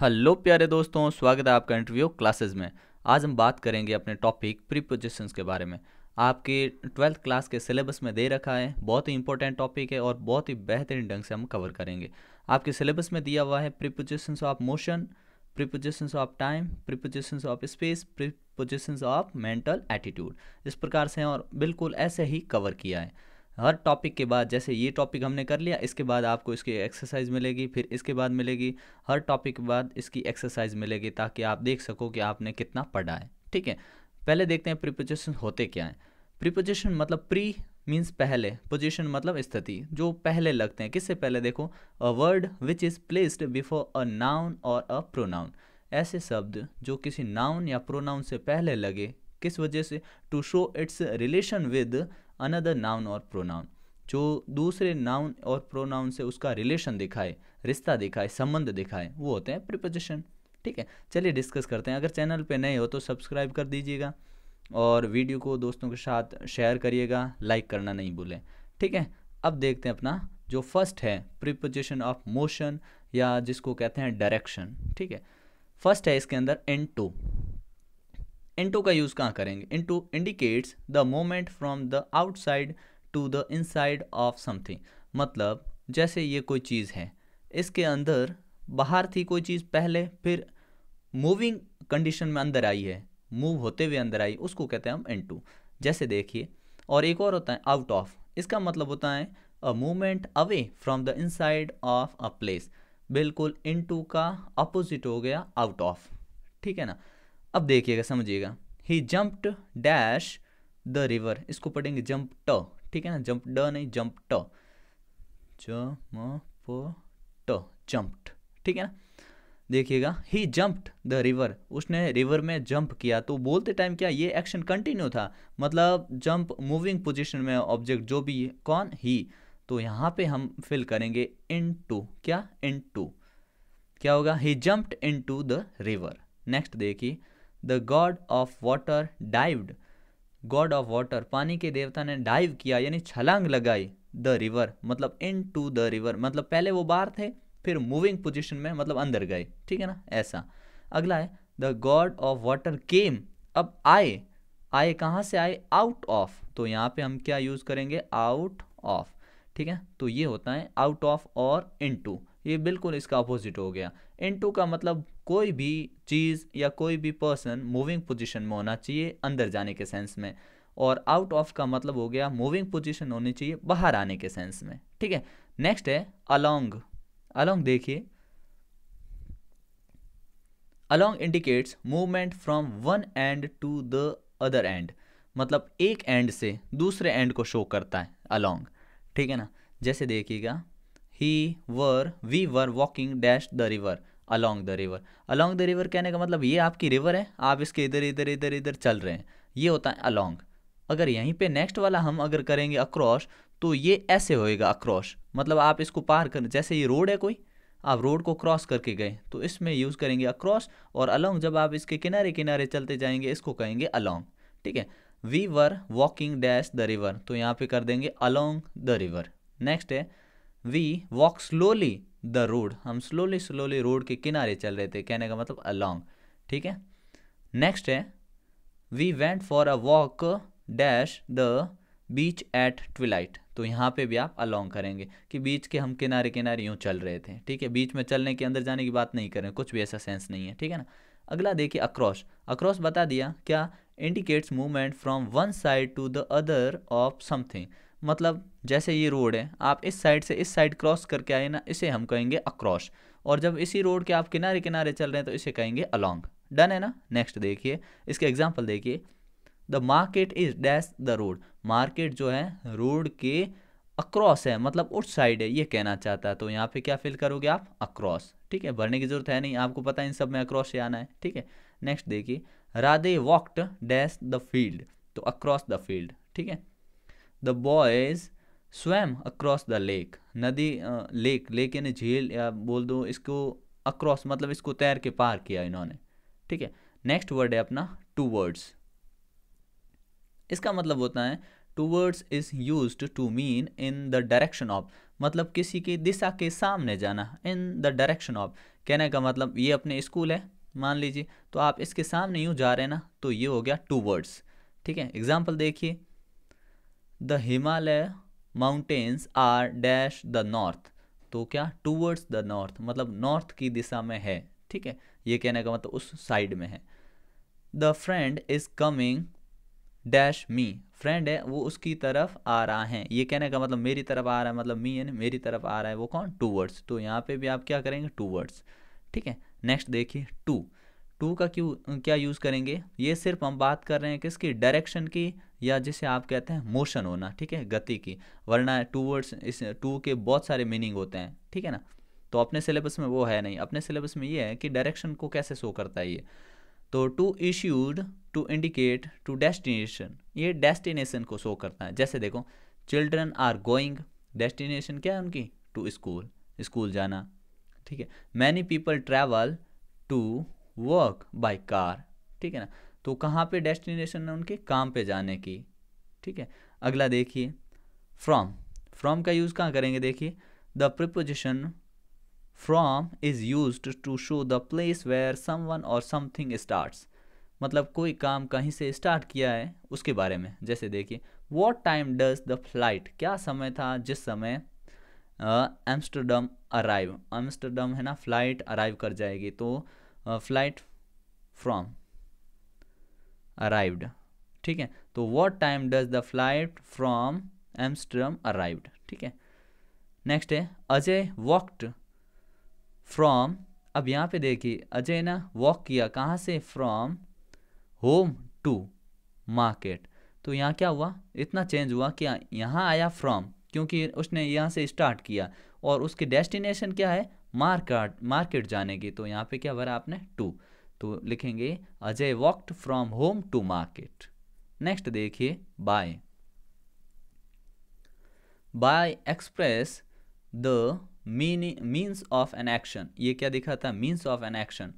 hello प्यारे दोस्तों स्वागत है आपका इंटरव्यू क्लासेस में आज हम बात करेंगे अपने टॉपिक प्रीपोजिशंस के बारे में आपके ट्वेल्थ क्लास के सिलेबस में दे रखा है बहुत ही इंपॉर्टेंट टॉपिक है और बहुत ही बेहतरीन ढंग से हम कवर करेंगे आपके सिलेबस में दिया हुआ है prepositions of motion prepositions of time prepositions of space prepositions of mental attitude इस प्रकार से और बिल्कुल ऐसे ही कवर किया है हर टॉपिक के बाद जैसे ये टॉपिक हमने कर लिया इसके बाद आपको इसकी एक्सरसाइज मिलेगी फिर इसके बाद मिलेगी हर टॉपिक के बाद इसकी एक्सरसाइज मिलेगी ताकि आप देख सको कि आपने कितना पढ़ा है ठीक है पहले देखते हैं प्रिपोजिशन होते क्या हैं प्रिपोजिशन मतलब प्री मीन्स पहले पोजिशन मतलब स्थिति जो पहले लगते हैं किससे पहले देखो a word which is placed before a noun और अ प्रोनाउन ऐसे शब्द जो किसी नाउन या प्रोनाउन से पहले लगे किस वजह से to show its relation with another noun और प्रोनाउन जो दूसरे नाउन और प्रोनाउन से उसका रिलेशन दिखाए रिश्ता दिखाए संबंध दिखाए वो होते हैं प्रिपोजिशन ठीक है चलिए डिस्कस करते हैं अगर चैनल पे नए हो तो सब्सक्राइब कर दीजिएगा और वीडियो को दोस्तों के साथ शेयर करिएगा लाइक करना नहीं भूलें ठीक है अब देखते हैं अपना जो फर्स्ट है प्रिपोजिशन ऑफ मोशन या जिसको कहते हैं डायरेक्शन ठीक है फर्स्ट है इसके अंदर एन टू इंटू का यूज़ कहाँ करेंगे into indicates the moment from the outside to the inside of something मतलब जैसे ये कोई चीज़ है इसके अंदर बाहर थी कोई चीज़ पहले फिर मूविंग कंडीशन में अंदर आई है मूव होते हुए अंदर आई उसको कहते हैं हम इंटू जैसे देखिए और एक और होता है आउट ऑफ इसका मतलब होता है a movement away from the inside of a place बिल्कुल इनटू का अपोजिट हो गया आउट ऑफ ठीक है ना अब देखिएगा समझिएगा he jumped dash the river इसको पढ़ेंगे जम्प ट ठीक है ना जम्प ड नहीं जम्प ट ट ठीक है ना देखिएगा ही जंप्ड द रिवर उसने रिवर में जंप किया तो बोलते टाइम क्या ये एक्शन कंटिन्यू था मतलब जंप मूविंग पोजिशन में ऑब्जेक्ट जो भी कौन ही तो यहाँ पे हम फिल करेंगे इन टू क्या इन टू क्या होगा he jumped into the river next देखिए the god of water dived god of water पानी के देवता ने डाइव किया यानी छलांग लगाई द रिवर मतलब इन टू द रिवर मतलब पहले वो बाहर थे फिर मूविंग पोजिशन में मतलब अंदर गए ठीक है ना ऐसा अगला है the god of water came अब आए आए कहाँ से आए आउट ऑफ तो यहाँ पे हम क्या यूज़ करेंगे आउट ऑफ ठीक है तो ये होता है आउट ऑफ और इन टू ये बिल्कुल इसका अपोजिट हो गया इन टू का मतलब कोई भी चीज़ या कोई भी पर्सन मूविंग पोजीशन में होना चाहिए अंदर जाने के सेंस में और आउट ऑफ का मतलब हो गया मूविंग पोजीशन होनी चाहिए बाहर आने के सेंस में ठीक है नेक्स्ट है अलोंग अलोंग देखिए along indicates movement from one end to the other end मतलब एक एंड से दूसरे एंड को शो करता है अलोंग ठीक है ना जैसे देखिएगा he were we were walking dash the river along the river along the river कहने का मतलब ये आपकी रिवर है आप इसके इधर इधर इधर इधर चल रहे हैं ये होता है अलोंग अगर यहीं पे नेक्स्ट वाला हम अगर करेंगे अक्रॉस तो ये ऐसे होएगा अक्रॉस मतलब आप इसको पार कर जैसे ये रोड है कोई आप रोड को क्रॉस करके गए तो इसमें यूज़ करेंगे अक्रॉस और अलोंग जब आप इसके किनारे किनारे चलते जाएंगे इसको कहेंगे अलोंग ठीक है we were walking dash the river तो यहाँ पे कर देंगे अलोंग द रिवर नेक्स्ट है we walk slowly the road हम स्लोली स्लोली रोड के किनारे चल रहे थे कहने का मतलब अलॉन्ग ठीक है नेक्स्ट है we went for a walk dash the beach at twilight तो यहाँ पे भी आप अलॉन्ग करेंगे कि बीच के हम किनारे किनारे यूँ चल रहे थे ठीक है बीच में चलने के अंदर जाने की बात नहीं करें कुछ भी ऐसा सेंस नहीं है ठीक है ना अगला देखिए अक्रॉस अक्रॉस बता दिया क्या indicates movement from one side to the other of something मतलब जैसे ये रोड है आप इस साइड से इस साइड क्रॉस करके आए ना इसे हम कहेंगे अक्रॉस और जब इसी रोड के आप किनारे किनारे चल रहे हैं तो इसे कहेंगे अलॉन्ग डन है ना नेक्स्ट देखिए इसके एग्जाम्पल देखिए the market is dash the road market जो है रोड के अक्रॉस है मतलब उस साइड है ये कहना चाहता है तो यहाँ पे क्या फिल करोगे आप अक्रॉस ठीक है भरने की जरूरत है नहीं आपको पता है इन सब में अक्रॉस से आना है ठीक है नेक्स्ट देखिए Radhe walked dash the field तो अक्रॉस द फील्ड ठीक है the boys swam across the lake नदी लेक लेक यानी झील या बोल दो इसको अक्रॉस मतलब इसको तैर के पार किया इन्होंने ठीक है नेक्स्ट वर्ड है अपना टू वर्ड्स इसका मतलब होता है towards is use to mean in the direction of मतलब किसी की दिशा के सामने जाना इन द डायरेक्शन ऑफ कहने का मतलब ये अपने स्कूल है मान लीजिए तो आप इसके सामने यूँ जा रहे हैं ना तो ये हो गया टू वर्ड्स ठीक है एग्जाम्पल देखिए the Himalaya mountains are dash the north तो क्या टूवर्ड्स द नॉर्थ मतलब नॉर्थ की दिशा में है ठीक है ये कहने का मतलब उस साइड में है the friend is coming dash me friend है वो उसकी तरफ आ रहा है ये कहने का मतलब मेरी तरफ आ रहा है मतलब मी यानी मेरी तरफ आ रहा है वो कौन टूवर्ड्स तो यहाँ पे भी आप क्या करेंगे टूवर्ड्स ठीक है नेक्स्ट देखिए टू टू का क्यों क्या यूज़ करेंगे ये सिर्फ हम बात कर रहे हैं किसकी डायरेक्शन की या जिसे आप कहते हैं मोशन होना ठीक है गति की वरना टू वर्ड्स इस टू के बहुत सारे मीनिंग होते हैं ठीक है ना तो अपने सिलेबस में वो है नहीं अपने सिलेबस में ये है कि डायरेक्शन को कैसे शो करता है ये तो to issued to indicate to destination ये डेस्टिनेशन को शो करता है जैसे देखो चिल्ड्रन आर गोइंग डेस्टिनेशन क्या है उनकी टू स्कूल स्कूल जाना ठीक है many people travel to work by car ठीक है ना तो कहाँ पे डेस्टिनेशन है उनके काम पे जाने की ठीक है अगला देखिए फ्रॉम फ्रॉम का यूज़ कहाँ करेंगे देखिए the preposition from is use to show the place where one or something starts मतलब कोई काम कहीं से स्टार्ट किया है उसके बारे में जैसे देखिए what time does the flight क्या समय था जिस समय एम्स्टरडम अराइव एम्स्टरडम है ना फ्लाइट अराइव कर जाएगी तो फ्लाइट फ्रॉम अराइव्ड ठीक है तो what time does the flight from Amsterdam arrived ठीक है नेक्स्ट है अजय वॉक्ड फ्रॉम अब यहाँ पे देखिए अजय ना वॉक किया कहाँ से फ्रॉम होम टू मार्केट तो यहाँ क्या हुआ इतना चेंज हुआ कि यहाँ आया फ्रॉम क्योंकि उसने यहाँ से स्टार्ट किया और उसकी डेस्टिनेशन क्या है मार्केट मार्केट जाने की तो यहाँ पे क्या भरा आपने टू तो लिखेंगे Ajay walked from home to market next देखिए by by express the means of an action ये क्या दिखा था मीन्स ऑफ एन एक्शन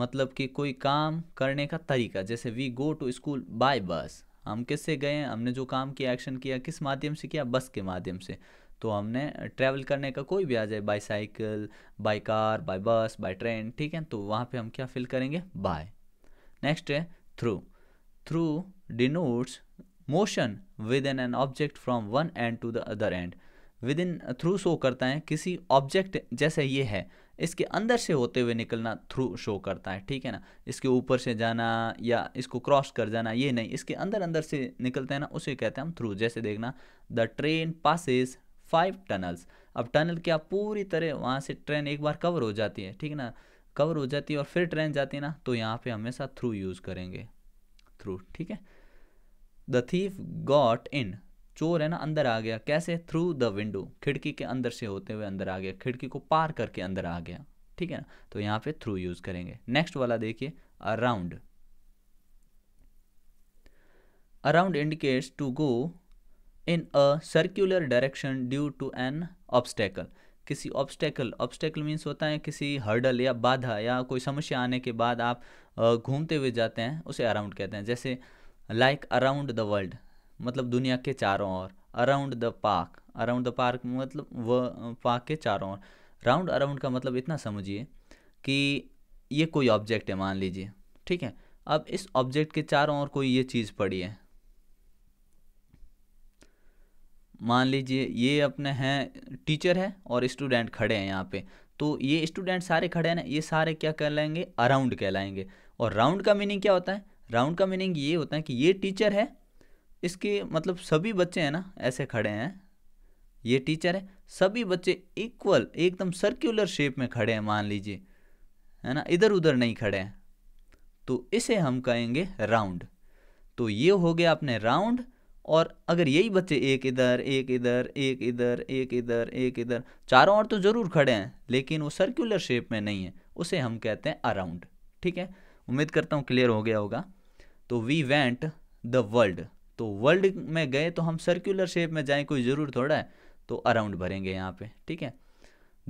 मतलब कि कोई काम करने का तरीका जैसे we go to school by bus हम किससे गए हमने जो काम किया एक्शन किया किस माध्यम से किया बस के माध्यम से तो हमने ट्रैवल करने का कोई भी आ जाए by cycle by car by bus by train ठीक है तो वहाँ पे हम क्या फिल करेंगे बाय नेक्स्ट है through through denotes motion within an object from one end to the other end within through show करता है किसी ऑब्जेक्ट जैसे ये है इसके अंदर से होते हुए निकलना थ्रू शो करता है ठीक है ना इसके ऊपर से जाना या इसको क्रॉस कर जाना ये नहीं इसके अंदर अंदर से निकलते हैं ना उसे कहते हैं हम थ्रू जैसे देखना the train passes five tunnels अब टनल क्या पूरी तरह वहाँ से ट्रेन एक बार कवर हो जाती है ठीक है ना कवर हो जाती है और फिर ट्रेन जाती है ना तो यहाँ पे हमेशा थ्रू यूज़ करेंगे थ्रू ठीक है द थीफ गॉट इन चोर है ना अंदर आ गया कैसे थ्रू द विंडो खिड़की के अंदर से होते हुए अंदर आ गया खिड़की को पार करके अंदर आ गया ठीक है ना तो यहाँ पे थ्रू यूज़ करेंगे नेक्स्ट वाला देखिए around around indicates to go in a circular direction due to an obstacle किसी ऑब्स्टेकल ऑब्स्टेकल मीन्स होता है किसी हर्डल या बाधा या कोई समस्या आने के बाद आप घूमते हुए जाते हैं उसे अराउंड कहते हैं जैसे लाइक अराउंड द वर्ल्ड मतलब दुनिया के चारों ओर around the park around the park मतलब व पार्क के चारों ओर राउंड अराउंड का मतलब इतना समझिए कि ये कोई ऑब्जेक्ट है मान लीजिए ठीक है अब इस ऑब्जेक्ट के चारों ओर कोई ये चीज़ पड़ी है मान लीजिए ये अपने हैं टीचर है और स्टूडेंट खड़े हैं यहाँ पे तो ये स्टूडेंट सारे खड़े हैं ना ये सारे क्या कहलाएंगे अराउंड कहलाएंगे और राउंड का मीनिंग क्या होता है राउंड का मीनिंग ये होता है कि ये टीचर है इसके मतलब सभी बच्चे हैं ना ऐसे खड़े हैं ये टीचर है सभी बच्चे इक्वल एकदम सर्क्यूलर शेप में खड़े हैं मान लीजिए है ना इधर उधर नहीं खड़े हैं तो इसे हम कहेंगे राउंड तो ये हो गया अपने राउंड और अगर यही बच्चे एक इधर एक इधर एक इधर एक इधर एक इधर चारों ओर तो ज़रूर खड़े हैं लेकिन वो सर्कुलर शेप में नहीं है उसे हम कहते हैं अराउंड ठीक है उम्मीद करता हूँ क्लियर हो गया होगा तो वी वेंट द वर्ल्ड तो वर्ल्ड में गए तो हम सर्कुलर शेप में जाएं कोई ज़रूर थोड़ा है तो अराउंड भरेंगे यहाँ पे ठीक है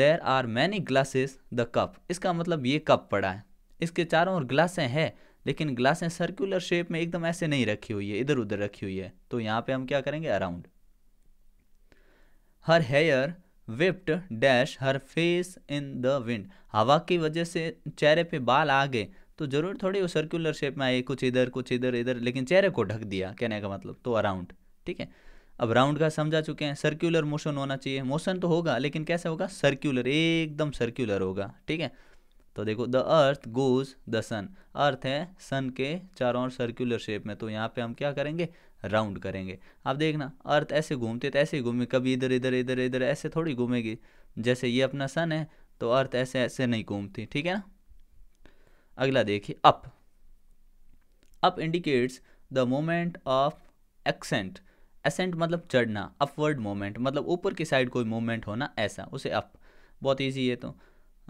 there are many glasses the cup इसका मतलब ये कप पड़ा है इसके चारों ओर ग्लासें हैं लेकिन ग्लासें सर्कुलर शेप में एकदम ऐसे नहीं रखी हुई है इधर उधर रखी हुई है तो यहाँ पे हम क्या करेंगे around her hair whipped dash her face in the wind हवा की वजह से चेहरे पे बाल आ गए तो ज़रूर थोड़ी वो सर्कुलर शेप में आए कुछ इधर कुछ इधर इधर लेकिन चेहरे को ढक दिया कहने का मतलब तो अराउंड ठीक है अब राउंड का समझा चुके हैं सर्कुलर मोशन होना चाहिए मोशन तो होगा लेकिन कैसे होगा सर्कुलर एकदम सर्कुलर होगा ठीक है तो देखो the earth goes the sun earth है सन के चारों ओर सर्कुलर शेप में तो यहाँ पे हम क्या करेंगे राउंड करेंगे आप देखना अर्थ ऐसे घूमते तो ऐसे ही घूमे कभी इधर इधर इधर इधर ऐसे थोड़ी घूमेगी जैसे ये अपना सन है तो अर्थ ऐसे ऐसे नहीं घूमती ठीक है ना अगला देखिए up up indicates the moment of ascent ascent मतलब चढ़ना अपवर्ड मोमेंट मतलब ऊपर की साइड कोई मोमेंट होना ऐसा उसे अप बहुत ईजी है तो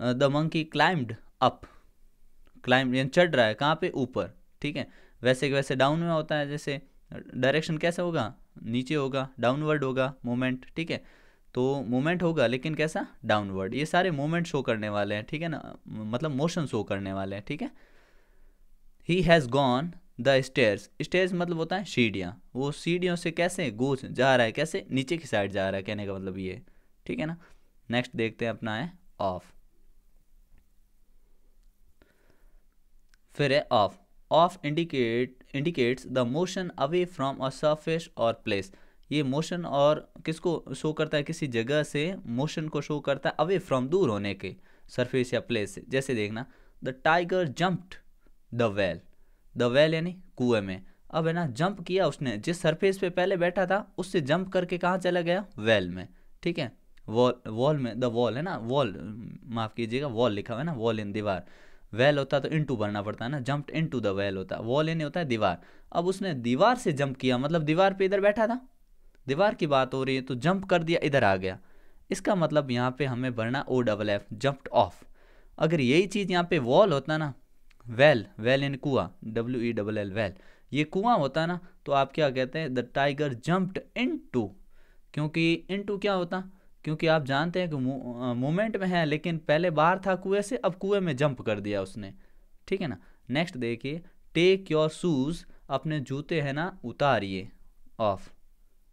the monkey climbed up climb यानी चढ़ रहा है कहाँ पे ऊपर ठीक है वैसे के वैसे डाउन में होता है जैसे डायरेक्शन कैसे होगा नीचे होगा डाउनवर्ड होगा मोमेंट ठीक है तो मोमेंट होगा लेकिन कैसा डाउनवर्ड ये सारे मोमेंट शो करने वाले हैं ठीक है ना मतलब मोशन शो करने वाले हैं ठीक है he has gone the stairs stairs मतलब होता है सीढ़ियाँ वो सीढ़ियों से कैसे गोच जा रहा है कैसे नीचे की साइड जा रहा है कहने का मतलब ये ठीक है ना नेक्स्ट देखते हैं अपना है ऑफ फिर है off off indicate indicates the motion away from a surface or place ये मोशन और किसको शो करता है किसी जगह से मोशन को शो करता है अवे फ्रॉम दूर होने के सरफेस या प्लेस से जैसे देखना the tiger jumped the well the well यानी कुएं में अब है ना जंप किया उसने जिस सरफेस पे पहले बैठा था उससे जंप करके कहाँ चला गया वेल में ठीक है वॉल वॉल में द वॉल है ना वॉल माफ़ कीजिएगा वॉल लिखा हुआ है ना वॉल इन दीवार वेल होता तो इनटू भरना पड़ता है ना जंप इनटू द वेल होता है वॉल इन होता है दीवार अब उसने दीवार से जंप किया मतलब दीवार पे इधर बैठा था दीवार की बात हो रही है तो जंप कर दिया इधर आ गया इसका मतलब यहाँ पे हमें भरना O double F jumped off अगर यही चीज़ यहाँ पे वॉल होता ना वेल वेल इन कुआ W E double L well ये कुआं होता ना तो आप क्या कहते हैं the tiger jumped into क्योंकि इन टू क्या होता क्योंकि आप जानते हैं कि मोमेंट में है लेकिन पहले बाहर था कुएं से अब कुएं में जंप कर दिया उसने ठीक है ना नेक्स्ट देखिए टेक योर शूज़ अपने जूते है ना उतारिए ऑफ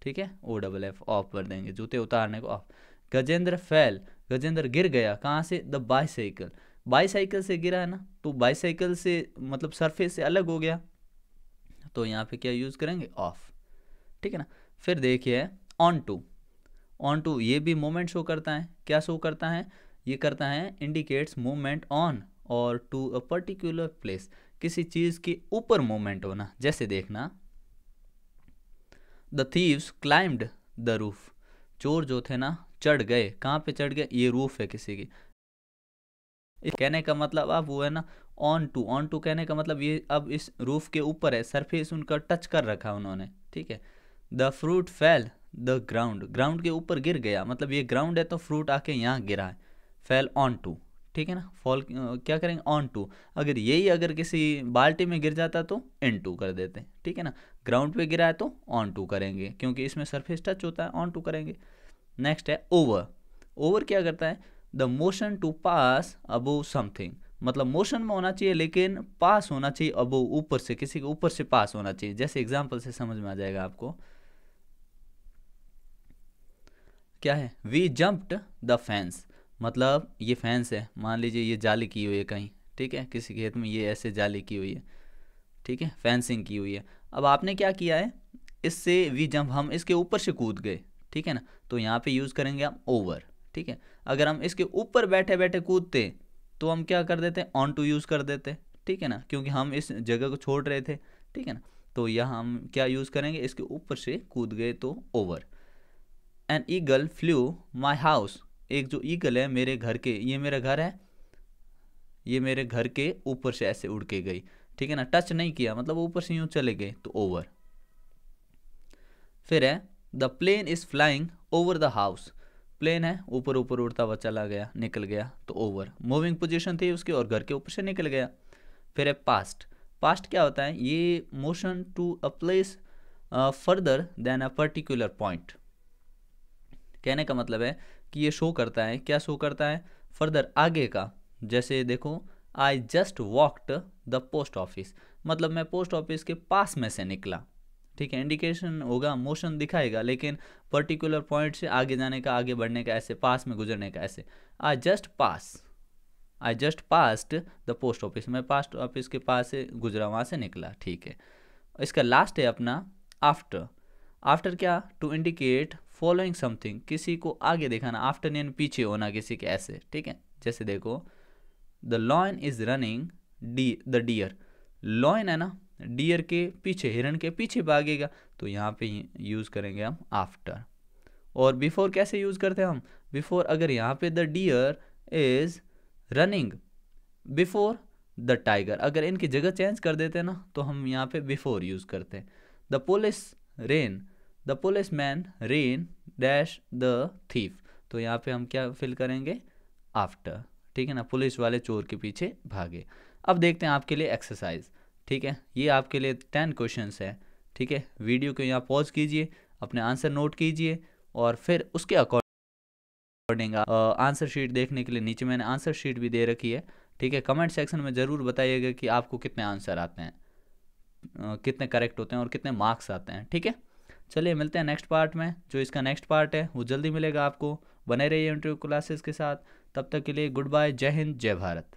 ठीक है ओ डबल एफ ऑफ कर देंगे जूते उतारने को ऑफ गजेंद्र फैल गजेंद्र गिर गया कहाँ से द बाईसाइकिल बाईसाइकिल से गिरा है ना तो बाईसाइकिल से मतलब सरफेस से अलग हो गया तो यहाँ पे क्या यूज़ करेंगे ऑफ ठीक है ना फिर देखिए ऑन टू ऑन टू ये भी मोमेंट शो करता है क्या शो करता है ये करता है indicates movement on or to a particular place किसी चीज़ के ऊपर मोमेंट होना जैसे देखना the thieves climbed the roof चोर जो थे ना चढ़ गए कहाँ पे चढ़ गए ये रूफ है किसी की कहने का मतलब अब वो है ना ऑन टू ऑन टू कहने का मतलब ये अब इस रूफ के ऊपर है सरफेस उनका टच कर रखा उन्होंने ठीक है the fruit fell the ground ground के ऊपर गिर गया मतलब ये ग्राउंड है तो फ्रूट आके यहाँ गिरा है फेल ऑन टू ठीक है ना फॉल क्या करेंगे ऑन टू अगर यही अगर किसी बाल्टी में गिर जाता तो इन टू कर देते हैं ठीक है ना ग्राउंड पे गिरा है तो ऑन टू करेंगे क्योंकि इसमें सरफेस टच होता है ऑन टू करेंगे नेक्स्ट है ओवर ओवर क्या करता है the motion to pass above something मतलब मोशन में होना चाहिए लेकिन पास होना चाहिए अबो ऊपर से किसी के ऊपर से पास होना चाहिए जैसे एग्जाम्पल से समझ में आ जाएगा आपको क्या है वी जम्प्ट द फैंस मतलब ये फैंस है मान लीजिए ये जाली की हुई है कहीं ठीक है किसी खेत में ये ऐसे जाली की हुई है ठीक है फेंसिंग की हुई है अब आपने क्या किया है इससे वी जम्प हम इसके ऊपर से कूद गए ठीक है ना तो यहाँ पे यूज़ करेंगे हम ओवर ठीक है अगर हम इसके ऊपर बैठे बैठे कूदते तो हम क्या कर देते ऑन टू यूज़ कर देते ठीक है ना क्योंकि हम इस जगह को छोड़ रहे थे ठीक है ना तो यह हम क्या यूज़ करेंगे इसके ऊपर से कूद गए तो over an eagle flew my house एक जो ईगल है मेरे घर के ये मेरा घर है ये मेरे घर के ऊपर से ऐसे उड़ के गई ठीक है ना टच नहीं किया मतलब ऊपर से यूँ चले गए तो ओवर फिर है the plane is flying over the house plane है ऊपर ऊपर उड़ता हुआ चला गया निकल गया तो ओवर मूविंग पोजिशन थी उसके और घर के ऊपर से निकल गया फिर है पास्ट पास्ट क्या होता है ये motion to a place further than a particular point कहने का मतलब है कि ये शो करता है क्या शो करता है फर्दर आगे का जैसे देखो I just walked the post office मतलब मैं पोस्ट ऑफिस के पास में से निकला ठीक है इंडिकेशन होगा मोशन दिखाएगा लेकिन पर्टिकुलर पॉइंट से आगे जाने का आगे बढ़ने का ऐसे पास में गुजरने का ऐसे I just pass I just past the post office मैं पास्ट ऑफिस के पास से गुजरा वहाँ से निकला ठीक है इसका लास्ट है अपना आफ्टर आफ्टर क्या टू इंडिकेट फॉलोइंग समथिंग किसी को आगे दिखाना आफ्टर नेन पीछे होना किसी के ऐसे ठीक है जैसे देखो द लॉयन इज रनिंग डी द डियर लॉयन है ना डियर के पीछे हिरण के पीछे भागेगा तो यहाँ पे यूज़ करेंगे हम आफ्टर और बिफोर कैसे यूज़ करते हैं हम बिफोर अगर यहाँ पे the deer is running before the tiger अगर इनकी जगह चेंज कर देते हैं ना तो हम यहाँ पे बिफोर यूज़ करते हैं the police ran the policeman ran dash the thief तो यहाँ पे हम क्या फिल करेंगे आफ्टर ठीक है ना पुलिस वाले चोर के पीछे भागे अब देखते हैं आपके लिए एक्सरसाइज ठीक है ये आपके लिए टेन क्वेश्चन है ठीक है वीडियो को यहाँ पॉज कीजिए अपने आंसर नोट कीजिए और फिर उसके अकॉर्डिंग आंसर शीट देखने के लिए नीचे मैंने आंसर शीट भी दे रखी है ठीक है कमेंट सेक्शन में ज़रूर बताइएगा कि आपको कितने आंसर आते हैं कितने करेक्ट होते हैं और कितने मार्क्स आते हैं ठीक है चलिए मिलते हैं नेक्स्ट पार्ट में जो इसका नेक्स्ट पार्ट है वो जल्दी मिलेगा आपको बने रहिए इंटरव्यू क्लासेस के साथ तब तक के लिए गुड बाय जय हिंद जय भारत